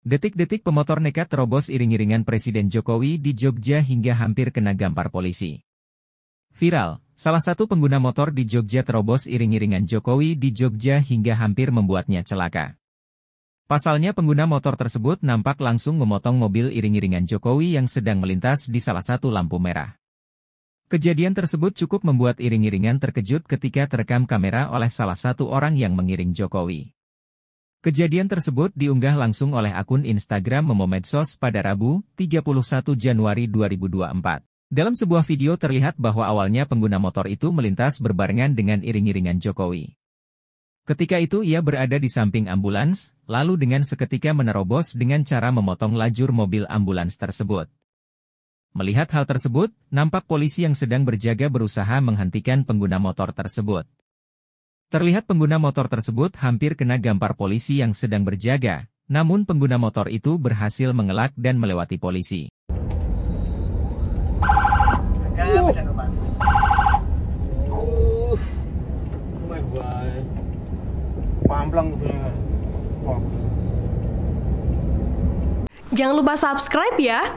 Detik-detik pemotor nekat terobos iring-iringan Presiden Jokowi di Jogja hingga hampir kena gampar polisi. Viral, salah satu pengguna motor di Jogja terobos iring-iringan Jokowi di Jogja hingga hampir membuatnya celaka. Pasalnya pengguna motor tersebut nampak langsung memotong mobil iring-iringan Jokowi yang sedang melintas di salah satu lampu merah. Kejadian tersebut cukup membuat iring-iringan terkejut ketika terekam kamera oleh salah satu orang yang mengiring Jokowi. Kejadian tersebut diunggah langsung oleh akun Instagram Medsos pada Rabu, 31 Januari 2024. Dalam sebuah video terlihat bahwa awalnya pengguna motor itu melintas berbarengan dengan iring-iringan Jokowi. Ketika itu ia berada di samping ambulans, lalu dengan seketika menerobos dengan cara memotong lajur mobil ambulans tersebut. Melihat hal tersebut, nampak polisi yang sedang berjaga berusaha menghentikan pengguna motor tersebut. Terlihat pengguna motor tersebut hampir kena gampar polisi yang sedang berjaga, namun pengguna motor itu berhasil mengelak dan melewati polisi. Jangan lupa subscribe ya.